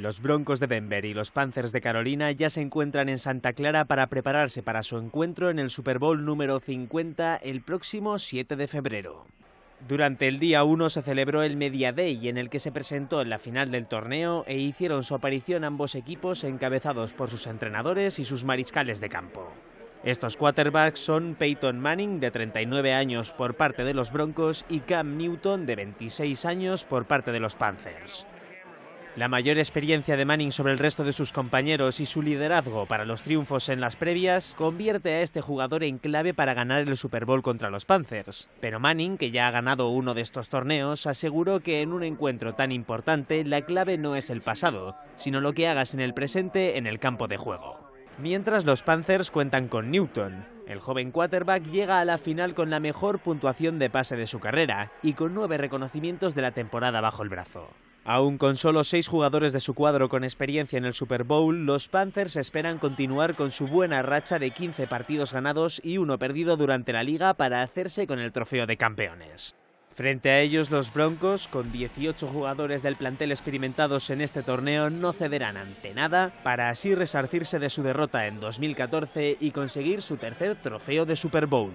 Los Broncos de Denver y los Panthers de Carolina ya se encuentran en Santa Clara para prepararse para su encuentro en el Super Bowl número 50 el próximo 7 de febrero. Durante el día 1 se celebró el Media Day en el que se presentó la final del torneo e hicieron su aparición ambos equipos encabezados por sus entrenadores y sus mariscales de campo. Estos quarterbacks son Peyton Manning, de 39 años por parte de los Broncos, y Cam Newton, de 26 años por parte de los Panthers. La mayor experiencia de Manning sobre el resto de sus compañeros y su liderazgo para los triunfos en las previas convierte a este jugador en clave para ganar el Super Bowl contra los Panthers. Pero Manning, que ya ha ganado uno de estos torneos, aseguró que en un encuentro tan importante la clave no es el pasado, sino lo que hagas en el presente en el campo de juego mientras los Panthers cuentan con Newton. El joven quarterback llega a la final con la mejor puntuación de pase de su carrera y con nueve reconocimientos de la temporada bajo el brazo. Aún con solo seis jugadores de su cuadro con experiencia en el Super Bowl, los Panthers esperan continuar con su buena racha de 15 partidos ganados y uno perdido durante la liga para hacerse con el trofeo de campeones. Frente a ellos, los Broncos, con 18 jugadores del plantel experimentados en este torneo, no cederán ante nada para así resarcirse de su derrota en 2014 y conseguir su tercer trofeo de Super Bowl.